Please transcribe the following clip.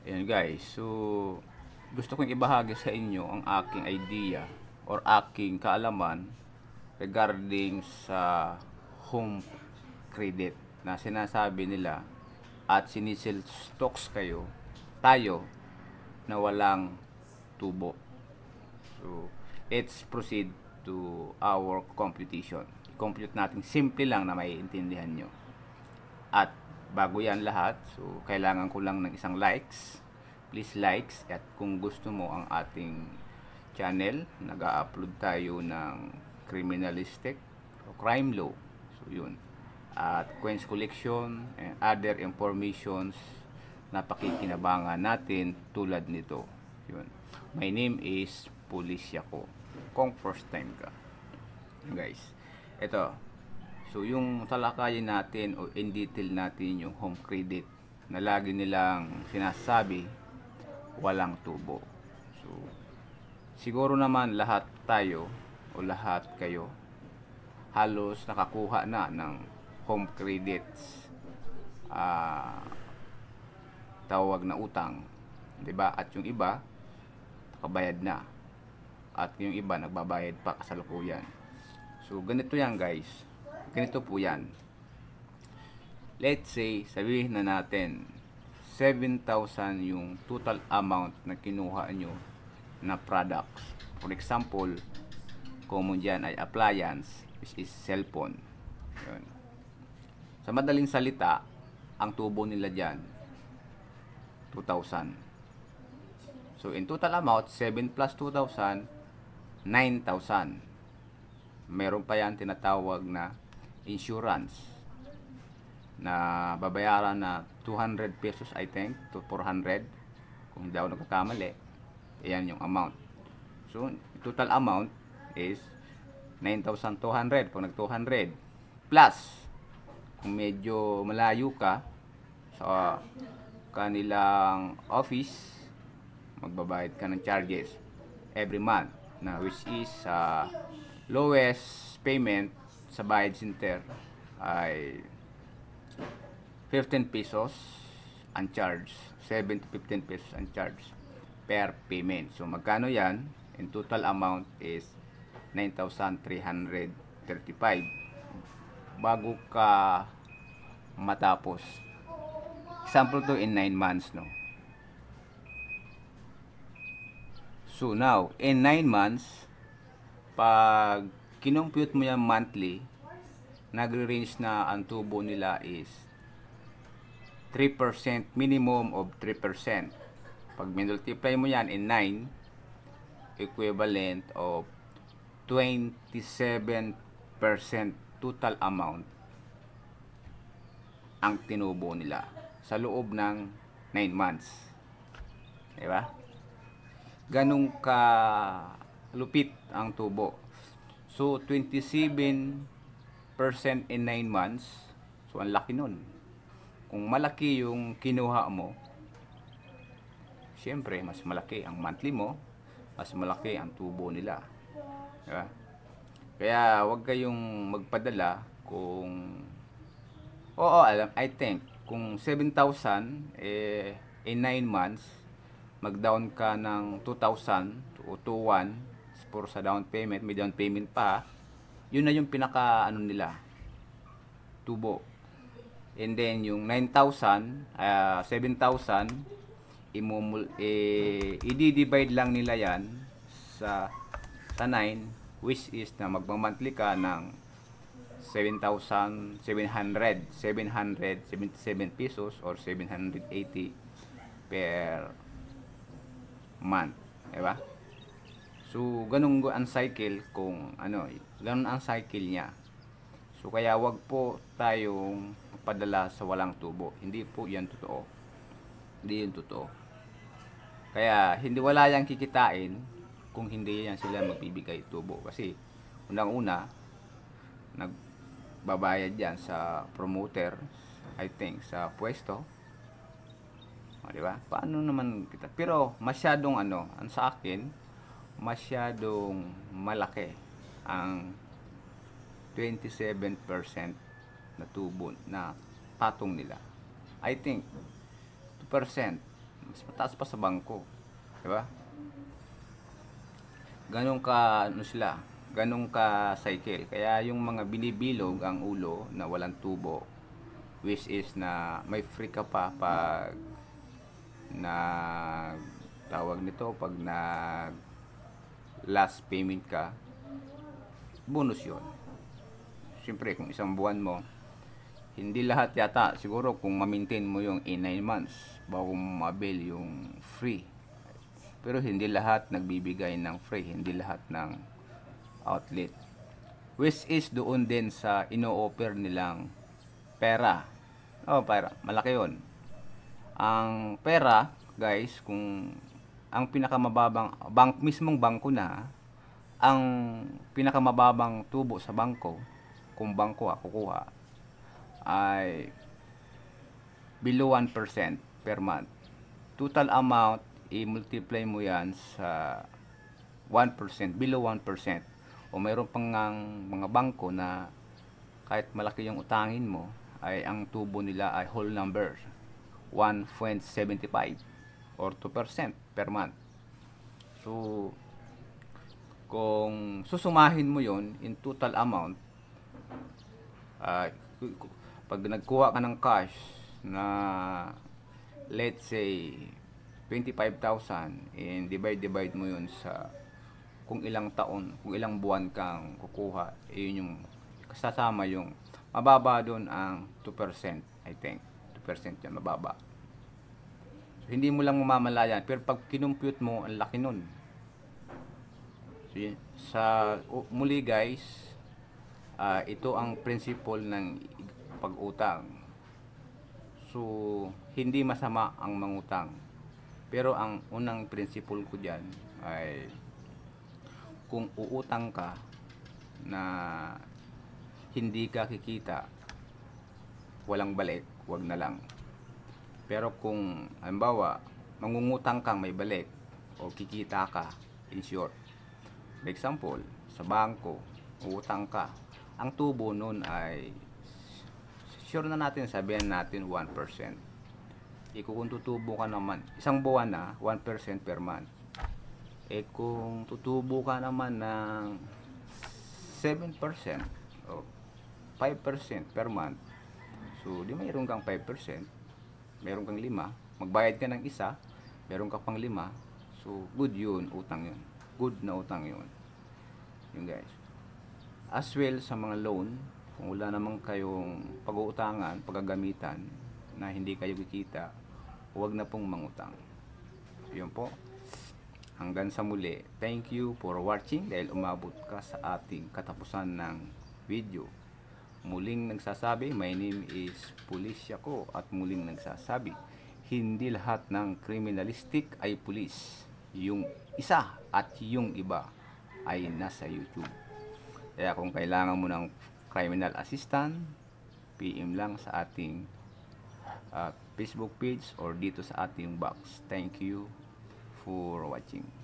Ayan guys, so gusto kong ibahagi sa inyo ang aking idea or aking kaalaman regarding sa home credit na sinasabi nila at sinisil stocks kayo tayo na walang tubo. So, let's proceed to our computation. I Compute natin simple lang na maiintindihan nyo. At bago yan lahat so kailangan ko lang ng isang likes please likes at kung gusto mo ang ating channel nag upload tayo ng criminalistic o crime law so yun at coins collection and other informations na pakikinabangan natin tulad nito yun my name is ko kung first time ka guys ito So yung talakayin natin o in detail natin yung home credit na lagi nilang sinasabi walang tubo. So siguro naman lahat tayo o lahat kayo halos nakakuha na ng home credits uh, tawag na utang 'di ba at yung iba nakabayad na at yung iba nagbabayad pa kasalukuyan so ganito yan guys Ganito po yan. Let's say, sabihin na natin, 7,000 yung total amount na kinuha nyo na products. For example, common dyan ay appliance, which is cellphone. Yun. Sa madaling salita, ang tubo nila dyan, 2,000. So, in total amount, 7 plus 2,000, 9,000. Meron pa yan tinatawag na insurance na babayaran na 200 pesos I think to 400 kung hindi ako nagkakamali ayan yung amount so total amount is 9,200 pag nag 200 plus kung medyo malayo ka sa kanilang office magbabayad ka ng charges every month na which is uh, lowest payment sa bayad center ay 15 pesos ang charge. 7 to 15 pesos ang charge per payment. So magkano yan? In total amount is 9,335 bago ka matapos. Example to in 9 months, no? So now, in 9 months, pag kinompute mo yan monthly, nagre-range na ang tubo nila is 3% minimum of 3%. Pag multiply mo yan in 9, equivalent of 27% total amount ang tinubo nila sa loob ng 9 months. Diba? Ganong ka lupit ang tubo So, 27% in 9 months. So, ang laki nun. Kung malaki yung kinuha mo, syempre, mas malaki ang monthly mo, mas malaki ang tubo nila. Diba? Kaya, wag kayong magpadala kung... Oo, alam, I think, kung 7,000, eh, in 9 months, mag-down ka ng 2,000 o 2,100, for sa down payment, may down payment pa, yun na yung pinaka ano nila, tubo. And then yung 9,000, uh, 7,000, imumul eh, i-divide lang nila yan sa sa 9 which is na magmamonthly ka ng 7,700 777 pesos or 780 per month. Diba? So, ganun ang cycle kung ano, ganun ang cycle niya. So, kaya wag po tayong padala sa walang tubo. Hindi po yan totoo. Hindi yan totoo. Kaya, hindi wala yang kikitain kung hindi yan sila magbibigay tubo. Kasi, unang-una, nagbabayad yan sa promoter, I think, sa pwesto. O, diba? Paano naman kita? Pero, masyadong ano, ang sa akin, masyadong malaki ang 27% na tubo na patong nila. I think 2% mas mataas pa sa bangko. 'Di ba? Ganun ka ano sila, ganun ka cycle. Kaya yung mga binibilog ang ulo na walang tubo which is na may free ka pa pag na tawag nito pag na last payment ka, bonus yon. Siyempre, kung isang buwan mo, hindi lahat yata, siguro kung ma-maintain mo yung in 9 months bago mo mabil yung free. Pero hindi lahat nagbibigay ng free, hindi lahat ng outlet. Which is doon din sa ino-offer nilang pera. Oh, pera. Malaki yon. Ang pera, guys, kung ang pinakamababang bank mismong bangko na ang pinakamababang tubo sa bangko kung bangko ako kukuha ay below 1% per month total amount i-multiply mo yan sa 1% below 1% o mayroon pang ang mga bangko na kahit malaki yung utangin mo ay ang tubo nila ay whole number 1.75 or 2% per month. So, kung susumahin mo yon in total amount, uh, pag nagkuha ka ng cash na let's say 25,000 and eh, divide divide mo yon sa kung ilang taon, kung ilang buwan kang kukuha, eh, yun yung kasama yung mababa doon ang 2% I think. 2% yan mababa hindi mo lang mamamalayan. Pero pag kinumpute mo, ang laki nun. So, sa uh, muli guys, uh, ito ang principle ng pag-utang. So, hindi masama ang mangutang. Pero ang unang principle ko dyan ay kung uutang ka na hindi ka kikita, walang balik, wag na lang. Pero kung, halimbawa, mangungutang kang may balik o kikita ka, in short. For example, sa bangko, utang ka. Ang tubo nun ay, sure na natin, sabihan natin 1%. E kung tutubo ka naman, isang buwan na, 1% per month. Eh kung tutubo ka naman ng 7% o 5% per month, so di mayroon kang 5%, meron kang lima, magbayad ka ng isa, meron ka pang lima, so good yun, utang yun. Good na utang yun. Yun guys. As well sa mga loan, kung wala namang kayong pag-uutangan, paggagamitan, na hindi kayo kikita, huwag na pong mangutang. Yun po. Hanggang sa muli, thank you for watching dahil umabot ka sa ating katapusan ng video. Muling nagsasabi, my name is Pulisya ko at muling nagsasabi, hindi lahat ng criminalistic ay pulis. Yung isa at yung iba ay nasa YouTube. Kaya kung kailangan mo ng criminal assistant, PM lang sa ating uh, Facebook page or dito sa ating box. Thank you for watching.